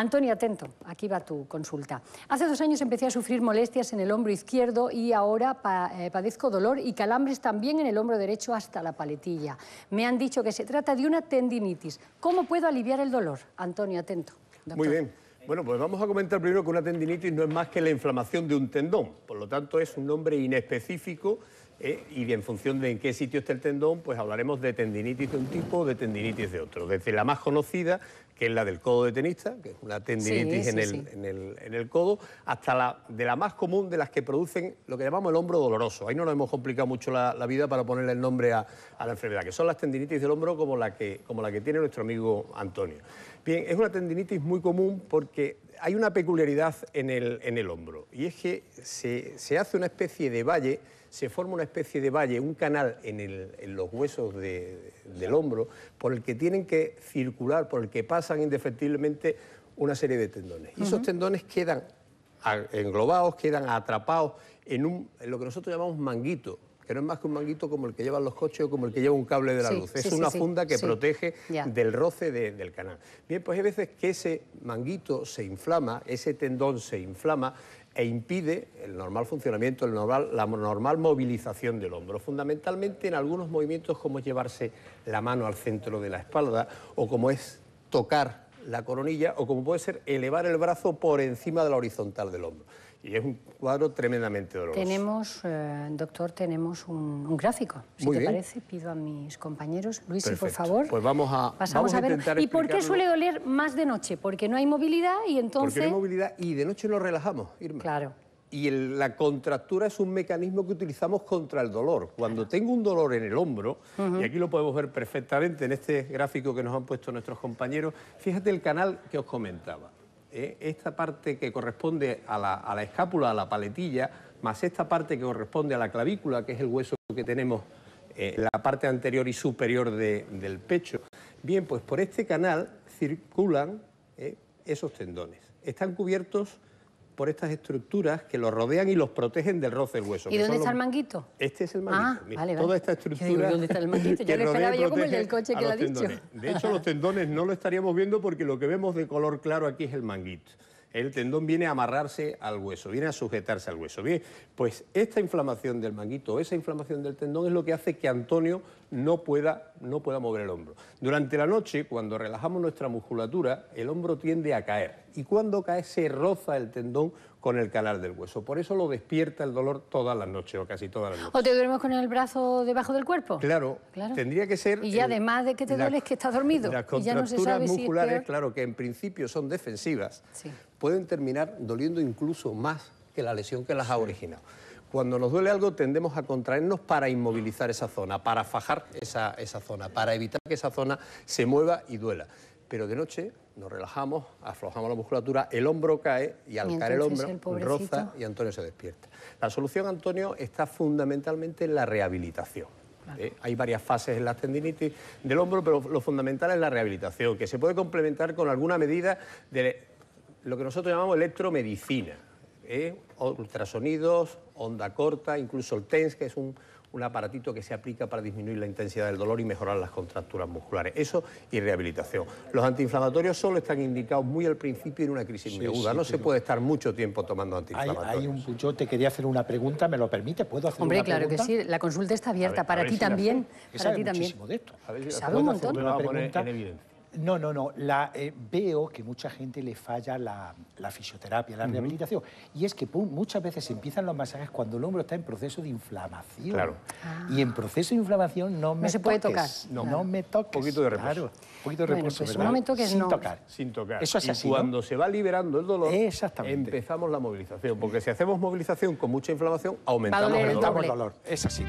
Antonio, atento, aquí va tu consulta. Hace dos años empecé a sufrir molestias en el hombro izquierdo y ahora eh, padezco dolor y calambres también en el hombro derecho hasta la paletilla. Me han dicho que se trata de una tendinitis. ¿Cómo puedo aliviar el dolor? Antonio, atento. Muy bien. Bueno, pues vamos a comentar primero que una tendinitis no es más que la inflamación de un tendón. Por lo tanto, es un nombre inespecífico eh, y en función de en qué sitio está el tendón, pues hablaremos de tendinitis de un tipo o de tendinitis de otro. Desde la más conocida, que es la del codo de tenista, que es una tendinitis en, el, codo, hasta la de la más común de las que producen lo que llamamos el hombro doloroso. Ahí no nos hemos complicado mucho la, vida para ponerle el nombre a, la enfermedad, que son las tendinitis del hombro como la, que, como la que tiene nuestro amigo Antonio. Bien, es una tendinitis muy común porque hay una peculiaridad en el, hombro, y es que se, se hace una especie de valle se forma una especie de valle, un canal en, los huesos del hombro por el que tienen que circular, por el que pasan indefectiblemente una serie de tendones. Y esos tendones quedan englobados, quedan atrapados en, un, en lo que nosotros llamamos manguito, pero es más que un manguito como el que llevan los coches o como el que lleva un cable de la luz. Es una funda que protege del roce del canal. Bien, pues hay veces que ese manguito se inflama, ese tendón se inflama e impide el normal funcionamiento, el normal, la normal movilización del hombro, fundamentalmente en algunos movimientos como llevarse la mano al centro de la espalda o como es tocar la coronilla o como puede ser elevar el brazo por encima de la horizontal del hombro. Y es un cuadro tremendamente doloroso. Tenemos, eh, doctor, tenemos un, gráfico. Si te parece, pido a mis compañeros. Luis, si por favor. Pues vamos a, vamos a, ver. ¿Y por qué suele doler más de noche? Porque no hay movilidad y entonces... Porque no hay movilidad y de noche nos relajamos, Irma. Claro. Y la contractura es un mecanismo que utilizamos contra el dolor. Cuando tengo un dolor en el hombro, y aquí lo podemos ver perfectamente en este gráfico que nos han puesto nuestros compañeros, fíjate el canal que os comentaba. ¿eh? Esta parte que corresponde a la, escápula, a la paletilla, más esta parte que corresponde a la clavícula, que es el hueso que tenemos eh, la parte anterior y superior del pecho. Bien, pues por este canal circulan ¿eh? esos tendones. Están cubiertos por estas estructuras que los rodean y los protegen del roce del hueso. ¿Y dónde está el manguito? Este es el manguito. Ah, vale, vale. Toda esta estructura. ¿Dónde está el manguito? Yo lo esperaba yo como el del coche que lo ha dicho. De hecho, los tendones no lo estaríamos viendo porque lo que vemos de color claro aquí es el manguito. El tendón viene a amarrarse al hueso, viene a sujetarse al hueso. Bien, pues esta inflamación del manguito, esa inflamación del tendón es lo que hace que Antonio no pueda, no pueda mover el hombro. Durante la noche, cuando relajamos nuestra musculatura, el hombro tiende a caer y cuando cae se roza el tendón con el canal del hueso. Por eso lo despierta el dolor todas las noches o casi todas las noches. ¿O te duermes con el brazo debajo del cuerpo? Claro, claro. tendría que ser... Y además de que te duele que estás dormido. Las contracturas musculares, claro, que en principio son defensivas, sí pueden terminar doliendo incluso más que la lesión que las ha originado. Cuando nos duele algo tendemos a contraernos para inmovilizar esa zona, para fajar esa, zona, para evitar que esa zona se mueva y duela. Pero de noche nos relajamos, aflojamos la musculatura, el hombro cae y al caer el hombro roza y Antonio se despierta. La solución, Antonio, está fundamentalmente en la rehabilitación. ¿eh? Hay varias fases en la tendinitis del hombro, pero lo fundamental es la rehabilitación, que se puede complementar con alguna medida de lo que nosotros llamamos electromedicina. ¿eh? Ultrasonidos, onda corta, incluso el TENS, que es un, aparatito que se aplica para disminuir la intensidad del dolor y mejorar las contracturas musculares. Eso y rehabilitación. Los antiinflamatorios solo están indicados muy al principio en una crisis no se puede estar mucho tiempo tomando antiinflamatorios. Hay, un... Yo te quería hacer una pregunta, ¿me lo permite? ¿Puedo hacer una pregunta? Hombre, claro que sí. La consulta está abierta para ti también. Para ti también. De esto. A un Una pregunta, no, no, no. Eh, veo que mucha gente le falla la, fisioterapia, la rehabilitación. Y es que muchas veces empiezan los masajes cuando el hombro está en proceso de inflamación. Claro. Y en proceso de inflamación no me No se puede tocar. No, me toques. Un poquito de reposo. Claro. Un poquito de pues No me toques, Sin tocar. Sin tocar. Eso es y así, cuando se va liberando el dolor, empezamos la movilización. Porque si hacemos movilización con mucha inflamación, aumentamos, el, dolor. el dolor. Es así.